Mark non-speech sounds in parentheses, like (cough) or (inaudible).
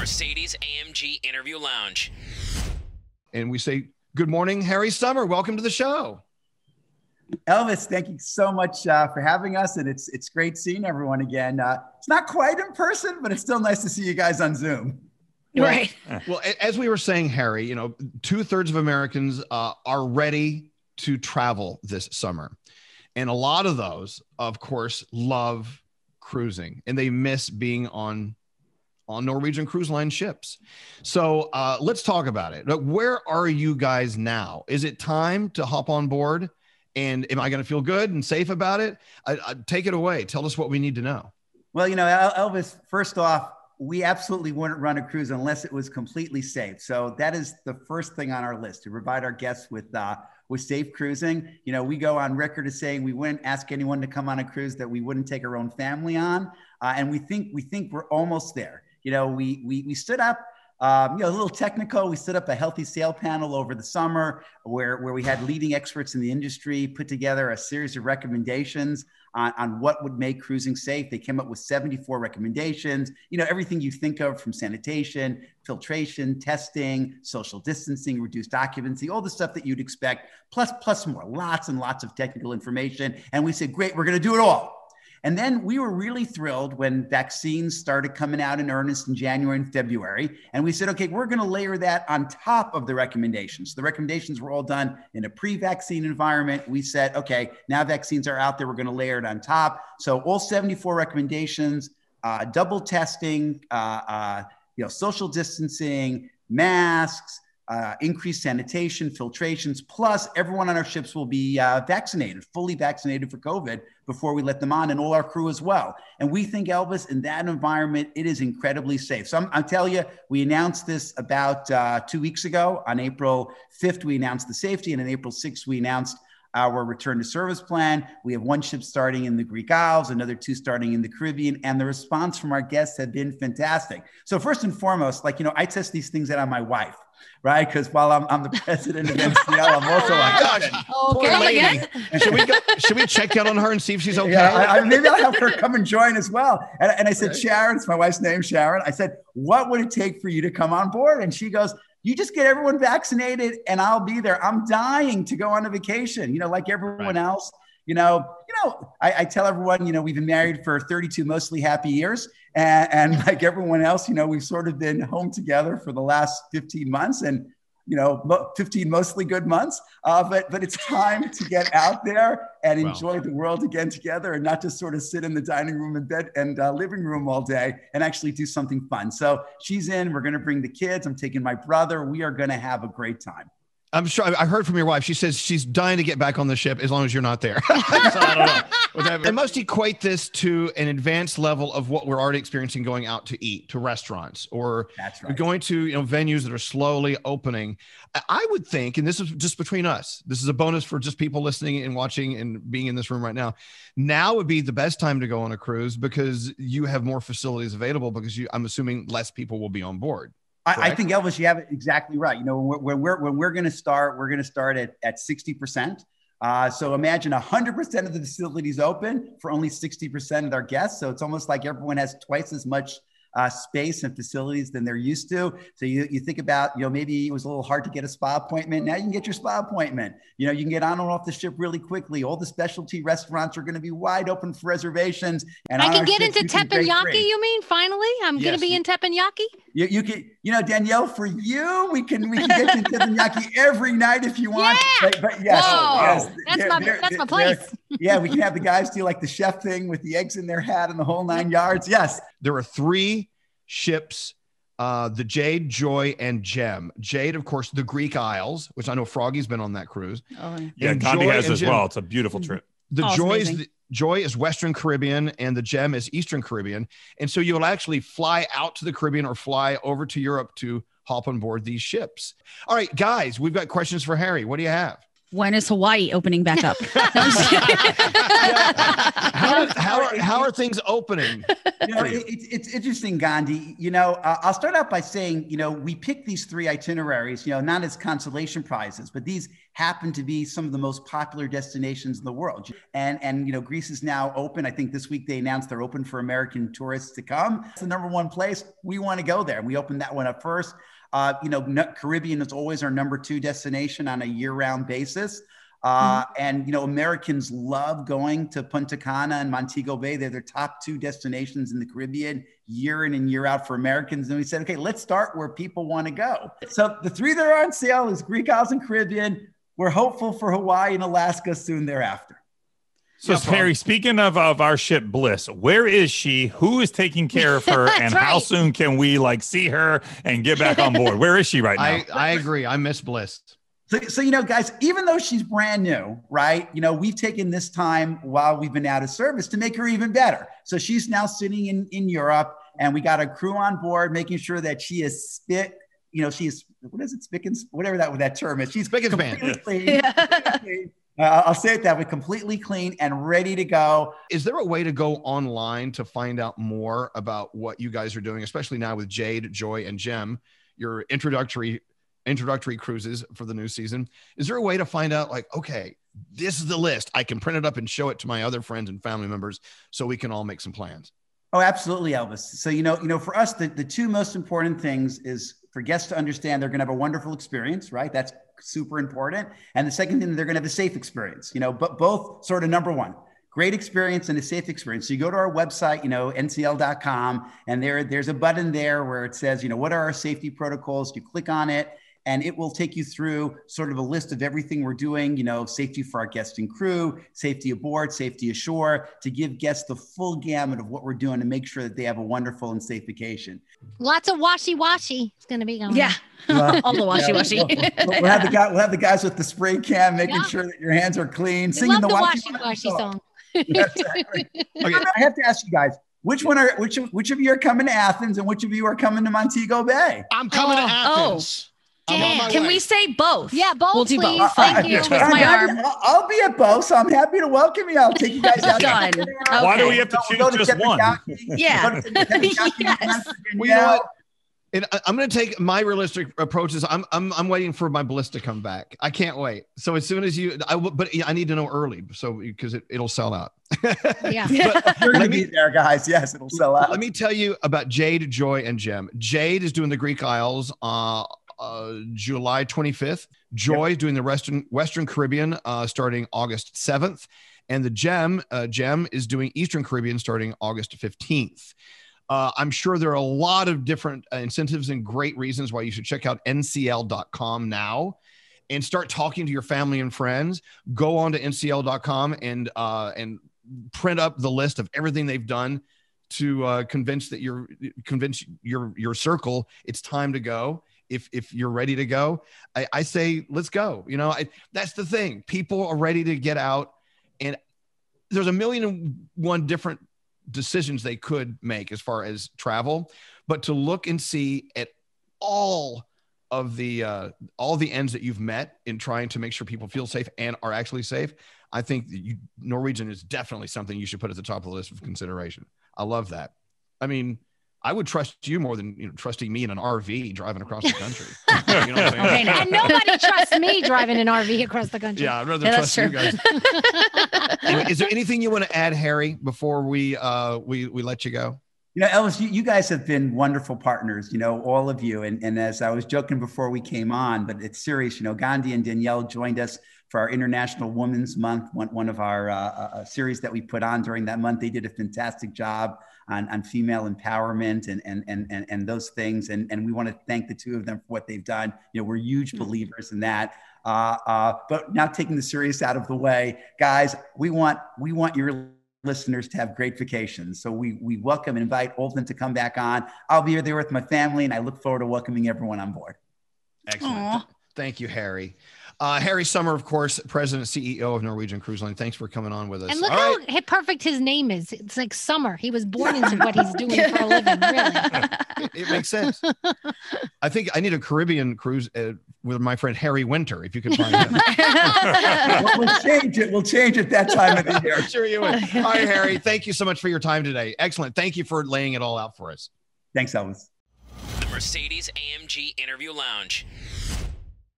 Mercedes AMG Interview Lounge. And we say, Good morning, Harry Summer. Welcome to the show. Elvis, thank you so much uh, for having us, and it's it's great seeing everyone again. Uh, it's not quite in person, but it's still nice to see you guys on Zoom. Well, right. (laughs) well, as we were saying, Harry, you know, two thirds of Americans uh, are ready to travel this summer, and a lot of those, of course, love cruising, and they miss being on on Norwegian Cruise Line ships. So uh, let's talk about it. Where are you guys now? Is it time to hop on board? And am I going to feel good and safe about it? I, I, take it away. Tell us what we need to know. Well, you know, Elvis, first off, we absolutely wouldn't run a cruise unless it was completely safe. So that is the first thing on our list to provide our guests with uh, with safe cruising. You know, we go on record as saying we wouldn't ask anyone to come on a cruise that we wouldn't take our own family on, uh, and we think we think we're almost there you know, we, we, we stood up um, you know, a little technical. We stood up a healthy sale panel over the summer where, where we had leading experts in the industry put together a series of recommendations on, on what would make cruising safe. They came up with 74 recommendations, you know, everything you think of from sanitation, filtration, testing, social distancing, reduced occupancy, all the stuff that you'd expect, plus, plus more, lots and lots of technical information. And we said, great, we're going to do it all. And then we were really thrilled when vaccines started coming out in earnest in January and February. And we said, okay, we're going to layer that on top of the recommendations. The recommendations were all done in a pre vaccine environment. We said, okay, now vaccines are out there. We're going to layer it on top. So all 74 recommendations, uh, double testing, uh, uh, you know, social distancing, masks, uh, increased sanitation, filtrations. Plus, everyone on our ships will be uh, vaccinated, fully vaccinated for COVID before we let them on, and all our crew as well. And we think, Elvis, in that environment, it is incredibly safe. So I'm, I'll tell you, we announced this about uh, two weeks ago. On April 5th, we announced the safety, and on April 6th, we announced our return to service plan. We have one ship starting in the Greek Isles, another two starting in the Caribbean, and the response from our guests have been fantastic. So, first and foremost, like, you know, I test these things out on my wife right? Because while I'm, I'm the president of NCL, I'm also like, oh, gosh, oh, poor lady. should we go, should we check in on her and see if she's okay? Yeah, I, I, maybe I'll have her come and join as well. And, and I said, Sharon, it's my wife's name, Sharon. I said, what would it take for you to come on board? And she goes, you just get everyone vaccinated and I'll be there. I'm dying to go on a vacation, you know, like everyone right. else. You know, you know, I, I, tell everyone, you know, we've been married for 32 mostly happy years. And, and (laughs) like everyone else, you know, we've sort of been home together for the last 15 months. And you know 15 mostly good months uh, but but it's time to get out there and enjoy wow. the world again together and not just sort of sit in the dining room and bed and uh, living room all day and actually do something fun so she's in we're going to bring the kids i'm taking my brother we are going to have a great time I'm sure I heard from your wife. She says she's dying to get back on the ship as long as you're not there. (laughs) so I don't know. (laughs) I must equate this to an advanced level of what we're already experiencing going out to eat to restaurants or right. going to you know venues that are slowly opening. I would think, and this is just between us, this is a bonus for just people listening and watching and being in this room right now. Now would be the best time to go on a cruise because you have more facilities available because you, I'm assuming less people will be on board. I, I, think Elvis, you have it exactly right. You know, when we're when we're, going to start, we're going to start at at sixty percent. Uh, so imagine 100% of the facilities open for only 60% of their guests. So it's almost like everyone has twice as much uh, space and facilities than they're used to. So you, you think about, you know, maybe it was a little hard to get a spa appointment. Now you can get your spa appointment. You know, you can get on and off the ship really quickly. All the specialty restaurants are going to be wide open for reservations. And I can get ship, into teppanyaki, you mean? Finally, I'm yes. going to be in teppanyaki. You, you can, you know, Danielle, for you, we can we can get into teppanyaki (laughs) every night if you want. Yeah. But, but yes, Whoa. yes that's my that's my place. yeah, we can have the guys do like the chef thing with the eggs in their hat and the whole nine yards. Yes, there are three ships uh, the Jade, Joy, and Gem. Jade, of course, the Greek Isles, which I know Froggy's been on that cruise. Oh, yeah, Condi has as well. It's a beautiful trip. The oh, Joy is the, Joy is Western Caribbean, and the Gem is Eastern Caribbean. And so you'll actually fly out to the Caribbean or fly over to Europe to hop on board these ships. All right, guys, we've got questions for Harry. What do you have? when is Hawaii opening back up? (laughs) how, (laughs) how, are, how are things opening? You know, It's, it's interesting, Gandhi. You know, uh, I'll start out by saying, you know, we picked these three itineraries, you know, not as consolation prizes, but these happen to be some of the most popular destinations in the world. And, and you know, Greece is now open. I think this week they announced they're open for American tourists to come. It's the number one place. We want to go there. And we opened that one up first. Uh, you know, Caribbean is always our number two destination on a year-round basis. Uh, mm-hmm. And you know, Americans love going to Punta Cana and Montego Bay. They're their top two destinations in the Caribbean, year in and year out for Americans. And we said, okay, let's start where people want to go. So the three that are on sale is Greek Isles and Caribbean. We're hopeful for Hawaii and Alaska soon thereafter. So, no Perry, speaking of, of our ship Bliss, where is she? Who is taking (laughs) care of her? and right. how soon can we like see her and get back on board? Where is she right (laughs) now? I, I agree. I miss Bliss. So, so, you know, guys, even though she's brand new, right? You know, we've taken this time while we've been out of service to make her even better. So she's now sitting in, in Europe and we got a crew on board making sure that she is spit you know, she's what is it, spick and whatever that that term is. She's spick and span. Yeah. Uh, I'll say it that way completely clean and ready to go. Is there a way to go online to find out more about what you guys are doing, especially now with Jade, Joy, and Jem, your introductory introductory cruises for the new season? Is there a way to find out like, okay, this is the list. I can print it up and show it to my other friends and family members so we can all make some plans. Oh, absolutely, Elvis. So, you know, you know, for us, the, the two most important things is for guests to understand they're going to have a wonderful experience, right? That's super important. And the second thing, they're going to have a safe experience, you know, but both sort of number one great experience and a safe experience. So you go to our website, you know, ncl.com, and there there's a button there where it says, you know, what are our safety protocols? You click on it, and it will take you through sort of a list of everything we're doing, you know, safety for our guests and crew, safety aboard, safety ashore, to give guests the full gamut of what we're doing to make sure that they have a wonderful and safe vacation. Lots of washy-washy it's going to be going Yeah. Well, (laughs) All the washy-washy. Yeah, we'll, we'll, we'll, have the we'll have the guys with the spray can making yeah. sure that your hands are clean, we singing the, the washy-washy song. song. yeah, (laughs) exactly. okay. I have to ask you guys, which one are which which of you are coming to Athens and which of you are coming to Montego Bay? I'm coming oh, to oh. Athens. Oh. Damn. Can we say both? Yeah, both. We'll do please. both. Thank I, you. I, Twist my happy, arm. I'll, be at both, so I'm happy to welcome you. I'll take you guys out. Done. Okay. Why do we have to choose we'll just one? Yeah. (laughs) yes. you know what? And I'm going to take my realistic approaches. I'm, I'm I'm waiting for my bliss to come back. I can't wait. So as soon as you, I but I need to know early, so because it, it'll sell out. yeah, (laughs) you're going to be there, guys. Yes, it'll sell out. Let me tell you about Jade, Joy, and Jim. Jade is doing the Greek Isles uh, uh, July 25th. Joy yep. doing the Western Western Caribbean uh, starting August 7th, and the Gem uh, Gem is doing Eastern Caribbean starting August 15th. Uh, I'm sure there are a lot of different uh, incentives and great reasons why you should check out ncl.com now and start talking to your family and friends. Go on to ncl.com and uh, and print up the list of everything they've done to uh, convince that you're convince your your circle it's time to go if if you're ready to go, I, I say let's go. You know, I, that's the thing. People are ready to get out, and there's a million and one different decisions they could make as far as travel, but to look and see at all of the uh, all the ends that you've met in trying to make sure people feel safe and are actually safe, I think you, Norwegian is definitely something you should put at the top of the list of consideration. I love that. I mean, I would trust you more than you know, trusting me in an RV driving across the country. (laughs) you know okay, and nobody trusts me driving an RV across the country. Yeah, I'd rather yeah, trust you guys. (laughs) Is there anything you want to add, Harry, before we uh, we we let you go? You know, Ellis, you, you, guys have been wonderful partners, you know, all of you. And, and as I was joking before we came on, but it's serious, you know, Gandhi and Danielle joined us for our International Women's Month, one, one of our uh, uh, uh, series that we put on during that month. They did a fantastic job on, on female empowerment and, and, and, and, and those things. And, and we want to thank the two of them for what they've done. You know, we're huge mm-hmm. believers in that. Uh, uh, but now taking the serious out of the way, guys, we want, we want your listeners to have great vacations. So we we welcome and invite all of them to come back on. I'll be there with my family, and I look forward to welcoming everyone on board. Excellent. Aww. Thank you, Harry. Uh, Harry Summer, of course, president CEO of Norwegian Cruise Line. Thanks for coming on with us. And look All how right. perfect his name is. It's like Summer. He was born into what he's doing (laughs) for a living. Really, (laughs) it, makes sense. I think I need a Caribbean cruise uh, with my friend Harry Winter. If you can find him, (laughs) well, we'll change it. We'll change it that time of the year. sure you will. All right, Harry. Thank you so much for your time today. Excellent. Thank you for laying it all out for us. Thanks, Elvis. The Mercedes AMG Interview Lounge.